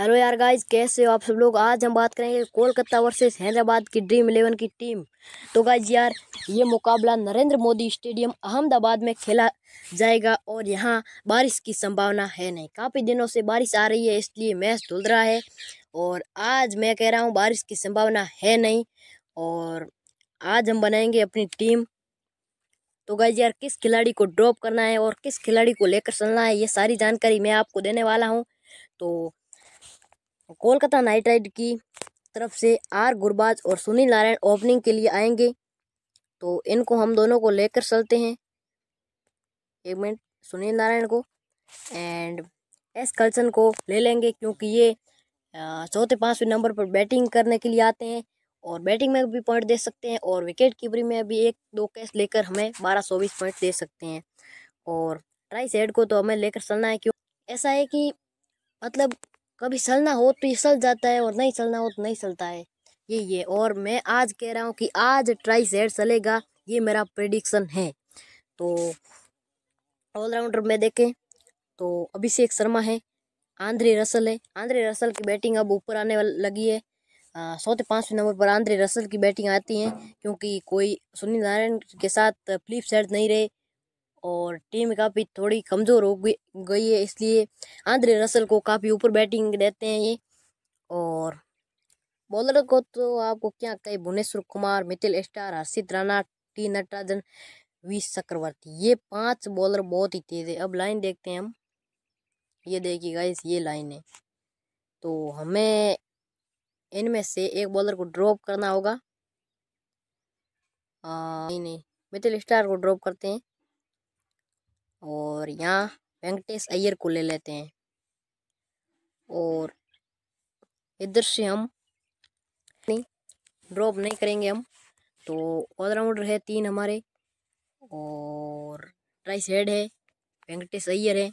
hello यार guys कैसे हो आप सब लोग आज हम बात करेंगे कोलकाता वर्सेस हैदराबाद की ड्रीम इलेवन की टीम तो गाइज यार ये मुकाबला नरेंद्र मोदी स्टेडियम अहमदाबाद में खेला जाएगा और यहाँ बारिश की संभावना है नहीं काफ़ी दिनों से बारिश आ रही है इसलिए मैच धुल रहा है और आज मैं कह रहा हूँ बारिश की संभावना है नहीं और आज हम बनाएंगे अपनी टीम तो गाइज यार किस खिलाड़ी को ड्रॉप करना है और किस खिलाड़ी को लेकर चलना है ये सारी जानकारी मैं आपको देने वाला हूँ तो कोलकाता नाइट राइड की तरफ से आर गुरबाज और सुनील नारायण ओपनिंग के लिए आएंगे तो इनको हम दोनों को लेकर चलते हैं एक मिनट सुनील नारायण को एंड एस कल्सन को ले लेंगे क्योंकि ये चौथे पाँचवें नंबर पर बैटिंग करने के लिए आते हैं और बैटिंग में भी पॉइंट दे सकते हैं और विकेट कीपरी में भी एक दो कैच लेकर हमें बारह सौ बीस पॉइंट दे सकते हैं और ट्राई सेड को तो हमें लेकर चलना है क्यों ऐसा है कि मतलब कभी सलना हो तो ये सल जाता है और नहीं सलना हो तो नहीं सलता है ये ये और मैं आज कह रहा हूँ कि आज ट्राई सेट सलेगा ये मेरा प्रडिक्शन है तो ऑलराउंडर में देखें तो अभिषेक शर्मा है आंध्री रसल है आंध्रे रसल की बैटिंग अब ऊपर आने लगी है सौ से पाँचवें नंबर पर आंध्रे रसल की बैटिंग आती है क्योंकि कोई सुनील नारायण के साथ फ्लिप सेट नहीं रहे और टीम काफ़ी थोड़ी कमज़ोर हो गई गई है इसलिए आंद्रे रसल को काफ़ी ऊपर बैटिंग देते हैं ये और बॉलर को तो आपको क्या कहे Bhuvneshwar Kumar Mitchell Starc Harshit Rana T Natarajan V Chakravarthy ये पांच बॉलर बहुत ही तेज़ है अब लाइन देखते हैं हम ये देखिए गाइस ये लाइन है तो हमें इनमें से एक बॉलर को ड्रॉप करना होगा आ, नहीं नहीं मिथिल स्टार को ड्रॉप करते हैं और यहाँ वेंकटेश अय्यर को ले लेते हैं और इधर से हम ड्रॉप नहीं करेंगे हम तो ऑलराउंडर है तीन हमारे और ट्राइस हेड है वेंकटेश अय्यर है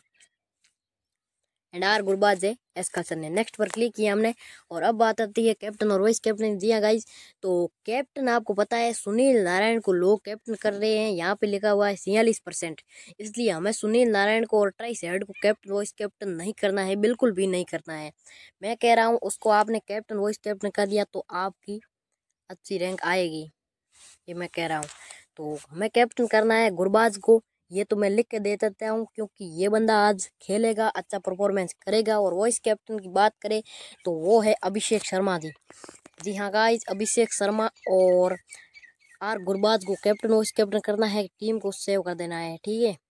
एंड आर गुरबाज है एस खासन ने नेक्स्ट पर क्लिक किया हमने और अब बात आती है कैप्टन और वाइस कैप्टन दिया गाइज तो कैप्टन आपको पता है सुनील नारायण को लोग कैप्टन कर रहे हैं यहाँ पे लिखा हुआ है छियालीस परसेंट इसलिए हमें सुनील नारायण को और ट्राई सेड को कैप्टन वाइस कैप्टन नहीं करना है बिल्कुल भी नहीं करना है मैं कह रहा हूँ उसको आपने कैप्टन वाइस कैप्टन कर दिया तो आपकी अच्छी रैंक आएगी ये मैं कह रहा हूँ तो हमें कैप्टन करना है गुरबाज को ये तो मैं लिख के दे देता हूँ क्योंकि ये बंदा आज खेलेगा अच्छा परफॉर्मेंस करेगा और वॉइस कैप्टन की बात करें तो वो है अभिषेक शर्मा जी जी हाँ गाइज अभिषेक शर्मा और आर गुरबाज को कैप्टन वॉइस कैप्टन करना है टीम को सेव कर देना है ठीक है